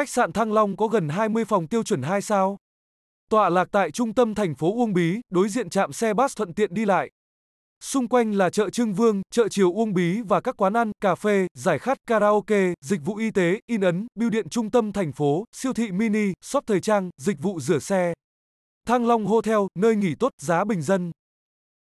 Khách sạn Thăng Long có gần 20 phòng tiêu chuẩn 2 sao. Tọa lạc tại trung tâm thành phố Uông Bí, đối diện trạm xe bus thuận tiện đi lại. Xung quanh là chợ Trương Vương, chợ Triều Uông Bí và các quán ăn, cà phê, giải khát, karaoke, dịch vụ y tế, in ấn, bưu điện trung tâm thành phố, siêu thị mini, shop thời trang, dịch vụ rửa xe. Thăng Long Hotel, nơi nghỉ tốt, giá bình dân.